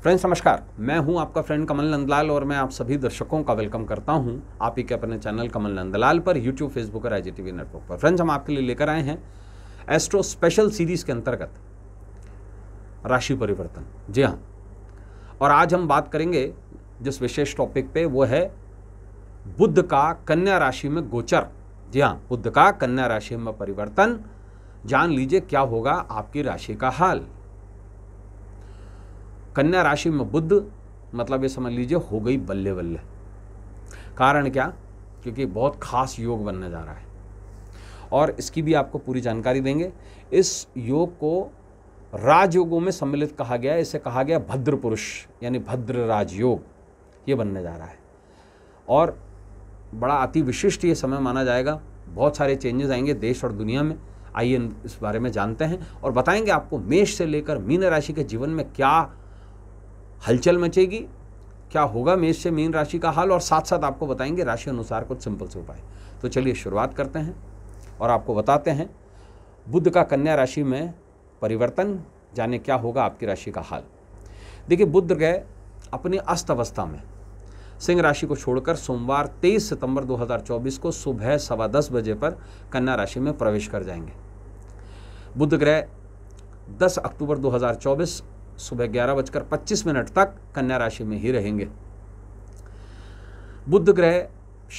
friends नमस्कार मैं हूं आपका फ्रेंड कमल नंदलाल और मैं आप सभी दर्शकों का वेलकम करता हूं आप ही के अपने चैनल कमल नंदलाल पर यूट्यूब फेसबुक और आई नेटवर्क पर फ्रेंड्स हम आपके लिए लेकर आए हैं एस्ट्रो स्पेशल सीरीज के अंतर्गत राशि परिवर्तन जी हाँ और आज हम बात करेंगे जिस विशेष टॉपिक पे वो है बुद्ध का कन्या राशि में गोचर जी हाँ बुद्ध का कन्या राशि में परिवर्तन जान लीजिए क्या होगा आपकी राशि का हाल कन्या राशि में बुद्ध मतलब ये समझ लीजिए हो गई बल्ले बल्ले कारण क्या क्योंकि बहुत खास योग बनने जा रहा है और इसकी भी आपको पूरी जानकारी देंगे इस योग को राजयोगों में सम्मिलित कहा गया इसे कहा गया भद्र पुरुष यानी भद्र राजयोग ये बनने जा रहा है और बड़ा अति विशिष्ट ये समय माना जाएगा बहुत सारे चेंजेस आएंगे देश और दुनिया में आइए इस बारे में जानते हैं और बताएंगे आपको मेष से लेकर मीन राशि के जीवन में क्या हलचल मचेगी क्या होगा मेष से मीन राशि का हाल और साथ साथ आपको बताएंगे राशि अनुसार कुछ सिंपल से उपाय तो चलिए शुरुआत करते हैं और आपको बताते हैं बुद्ध का कन्या राशि में परिवर्तन जाने क्या होगा आपकी राशि का हाल देखिए बुद्ध गए अपनी अस्त अवस्था में सिंह राशि को छोड़कर सोमवार 23 सितंबर 2024 को सुबह सवा दस बजे पर कन्या राशि में प्रवेश कर जाएंगे बुध ग्रह 10 अक्टूबर 2024 सुबह ग्यारह बजकर पच्चीस मिनट तक कन्या राशि में ही रहेंगे बुध ग्रह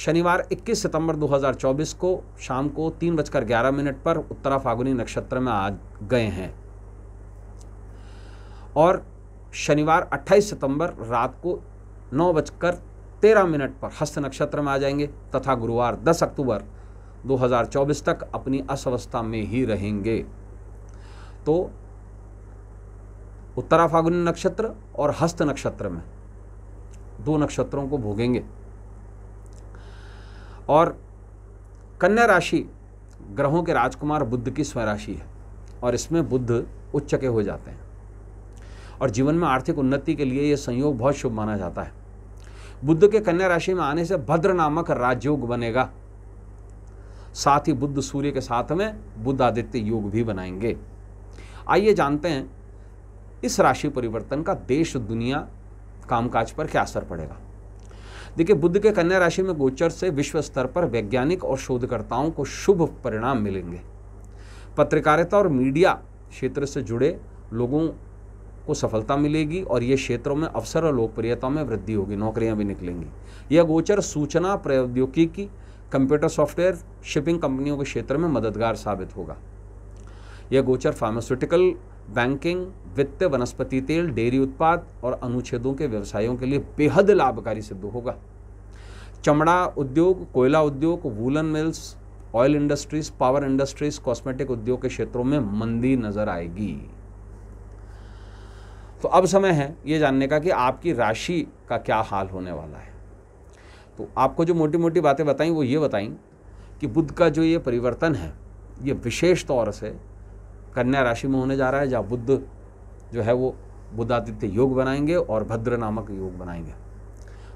शनिवार 21 सितंबर 2024 को शाम को तीन बजकर ग्यारह मिनट पर उत्तरा फागुनी नक्षत्र में आ गए हैं और शनिवार 28 सितंबर रात को नौ बजकर तेरह मिनट पर हस्त नक्षत्र में आ जाएंगे तथा गुरुवार 10 अक्टूबर 2024 तक अपनी अस्वस्था में ही रहेंगे तो उत्तरा फागुनी नक्षत्र और हस्त नक्षत्र में दो नक्षत्रों को भोगेंगे और कन्या राशि ग्रहों के राजकुमार बुद्ध की स्वराशि है और इसमें बुद्ध उच्च के हो जाते हैं और जीवन में आर्थिक उन्नति के लिए यह संयोग बहुत शुभ माना जाता है बुद्ध के कन्या राशि में आने से भद्र नामक राजयोग बनेगा साथ ही बुद्ध सूर्य के साथ में बुद्ध आदित्य योग भी बनाएंगे आइए जानते हैं इस राशि परिवर्तन का देश दुनिया कामकाज पर क्या असर पड़ेगा देखिए बुद्ध के कन्या राशि में गोचर से विश्व स्तर पर वैज्ञानिक और शोधकर्ताओं को शुभ परिणाम मिलेंगे पत्रकारिता और मीडिया क्षेत्र से जुड़े लोगों को सफलता मिलेगी और ये क्षेत्रों में अवसर और लोकप्रियता में वृद्धि होगी नौकरियां भी निकलेंगी यह गोचर सूचना प्रौद्योगिकी कंप्यूटर सॉफ्टवेयर शिपिंग कंपनियों के क्षेत्र में मददगार साबित होगा यह गोचर फार्मास्यूटिकल बैंकिंग वित्त वनस्पति तेल डेयरी उत्पाद और अनुच्छेदों के व्यवसायों के लिए बेहद लाभकारी सिद्ध होगा चमड़ा उद्योग कोयला उद्योग woollen mills oil industries power industries cosmetic उद्योग के क्षेत्रों में मंदी नजर आएगी तो अब समय है ये जानने का कि आपकी राशि का क्या हाल होने वाला है तो आपको जो मोटी मोटी बातें बताई वो ये बताई कि बुद्ध का जो ये परिवर्तन है ये विशेष तौर से कन्या राशि में होने जा रहा है जहाँ बुद्ध जो है वो बुद्धादित्य योग बनाएंगे और भद्र नामक योग बनाएंगे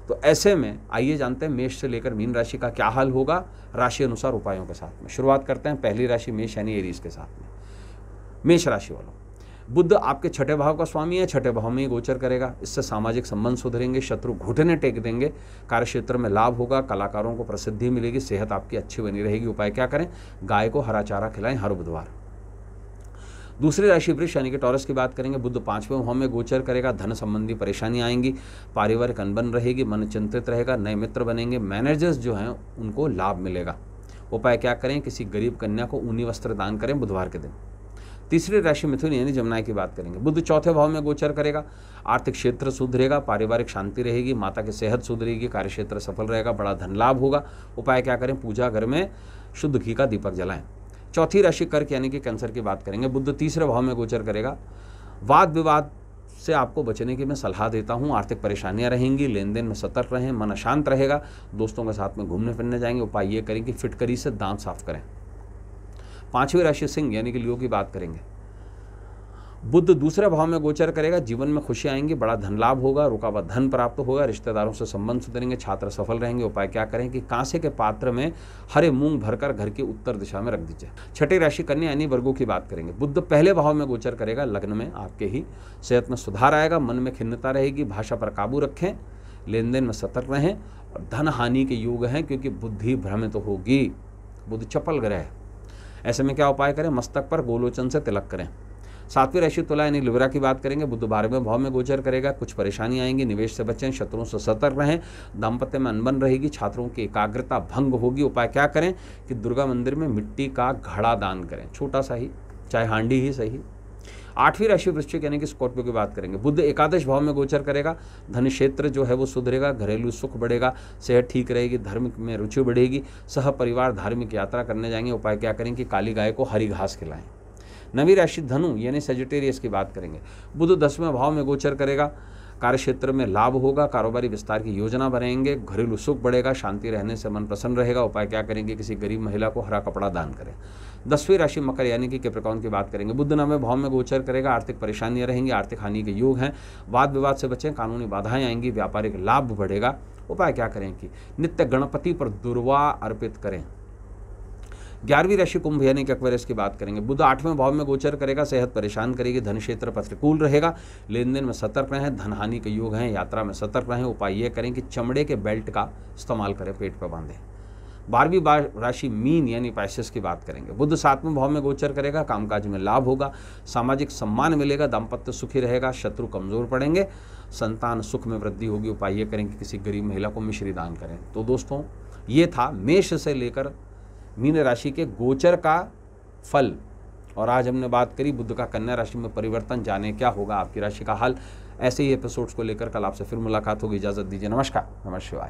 तो ऐसे में आइए जानते हैं मेष से लेकर मीन राशि का क्या हाल होगा राशि अनुसार उपायों के साथ में शुरुआत करते हैं पहली राशि मेष यानी एरीज के साथ में मेष राशि वालों बुद्ध आपके छठे भाव का स्वामी है छठे भाव में ही गोचर करेगा इससे सामाजिक संबंध सुधरेंगे शत्रु घुटने टेक देंगे कार्यक्षेत्र में लाभ होगा कलाकारों को प्रसिद्धि मिलेगी सेहत आपकी अच्छी बनी रहेगी उपाय क्या करें गाय को हरा चारा खिलाएं हर बुधवार दूसरी राशि वृक्ष यानी कि टॉरस की बात करेंगे बुद्ध पांचवें होम में गोचर करेगा धन संबंधी परेशानी आएंगी पारिवारिक अनबन रहेगी मन चिंतित रहेगा नए मित्र बनेंगे मैनेजर्स जो हैं उनको लाभ मिलेगा उपाय क्या करें किसी गरीब कन्या को ऊनी वस्त्र दान करें बुधवार के दिन तीसरी राशि मिथुन यानी जमुना की बात करेंगे बुद्ध चौथे भाव में गोचर करेगा आर्थिक क्षेत्र सुधरेगा पारिवारिक शांति रहेगी माता की सेहत सुधरेगी कार्य क्षेत्र सफल रहेगा बड़ा धन लाभ होगा उपाय क्या करें पूजा घर में शुद्ध घी का दीपक जलाएं चौथी राशि कर्क यानी कि कैंसर की बात करेंगे बुद्ध तीसरे भाव में गोचर करेगा वाद विवाद से आपको बचने की मैं सलाह देता हूँ आर्थिक परेशानियाँ रहेंगी लेन देन में सतर्क रहें मन अशांत रहेगा दोस्तों के साथ में घूमने फिरने जाएंगे उपाय ये करें कि फिटकरी से दांत साफ करें पांचवी राशि सिंह यानी कि लियो की बात करेंगे बुद्ध दूसरे भाव में गोचर करेगा जीवन में खुशी आएंगी बड़ा धन लाभ होगा रुका हुआ धन प्राप्त होगा रिश्तेदारों से संबंध सुधरेंगे छात्र सफल रहेंगे उपाय क्या करें कि कांसे के पात्र में हरे मूंग भरकर घर की उत्तर दिशा में रख दीजिए छठी राशि कन्या यानी वर्गों की बात करेंगे बुद्ध पहले भाव में गोचर करेगा लग्न में आपके ही सेहत में सुधार आएगा मन में खिन्नता रहेगी भाषा पर काबू रखें लेन देन में सतर्क रहें और धन हानि के योग हैं क्योंकि बुद्धि भ्रमित तो होगी बुद्ध चपल ग्रह ऐसे में क्या उपाय करें मस्तक पर गोलोचन से तिलक करें सातवीं राशि तुला यानी लिब्रा की बात करेंगे बुद्ध बारहवें भाव में गोचर करेगा कुछ परेशानी आएंगी निवेश से बचें शत्रुओं से सतर्क रहें दाम्पत्य में अनबन रहेगी छात्रों की एकाग्रता भंग होगी उपाय क्या करें कि दुर्गा मंदिर में मिट्टी का घड़ा दान करें छोटा सा ही चाहे हांडी ही सही आठवीं राशि वृश्चिक यानी कि स्कॉर्पियो की बात करेंगे बुद्ध एकादश भाव में गोचर करेगा धन क्षेत्र जो है वो सुधरेगा घरेलू सुख बढ़ेगा सेहत ठीक रहेगी धर्म में रुचि बढ़ेगी सह परिवार धार्मिक यात्रा करने जाएंगे उपाय क्या करें कि काली गाय को हरी घास खिलाएं नवी राशि धनु यानी सेजिटेरियस की बात करेंगे बुध दसवें भाव में गोचर करेगा कार्य क्षेत्र में लाभ होगा कारोबारी विस्तार की योजना बनेंगे घरेलू सुख बढ़ेगा शांति रहने से मन प्रसन्न रहेगा उपाय क्या करेंगे किसी गरीब महिला को हरा कपड़ा दान करें दसवीं राशि मकर यानी कि कैप्रिकॉन की बात करेंगे बुद्ध नवे भाव में गोचर करेगा आर्थिक परेशानियां रहेंगी आर्थिक हानि के योग हैं वाद विवाद से बचें कानूनी बाधाएं आएंगी व्यापारिक लाभ बढ़ेगा उपाय क्या करें कि नित्य गणपति पर दुर्वा अर्पित करें ग्यारहवीं राशि कुंभ यानी कि अक्वेरियस की बात करेंगे बुध आठवें भाव में गोचर करेगा सेहत परेशान करेगी धन क्षेत्र प्रतिकूल रहेगा लेन देन में सतर्क रहें धन हानि के योग हैं यात्रा में सतर्क रहें उपाय ये करें कि चमड़े के बेल्ट का इस्तेमाल करें पेट पर बांधें बारहवीं राशि मीन यानी पैसेस की बात करेंगे बुद्ध सातवें भाव में गोचर करेगा कामकाज में लाभ होगा सामाजिक सम्मान मिलेगा दाम्पत्य सुखी रहेगा शत्रु कमजोर पड़ेंगे संतान सुख में वृद्धि होगी उपाय ये करें कि किसी गरीब महिला को मिश्री दान करें तो दोस्तों ये था मेष से लेकर मीन राशि के गोचर का फल और आज हमने बात करी बुद्ध का कन्या राशि में परिवर्तन जाने क्या होगा आपकी राशि का हाल ऐसे ही एपिसोड्स को लेकर कल आपसे फिर मुलाकात होगी इजाजत दीजिए नमस्कार नमस्कार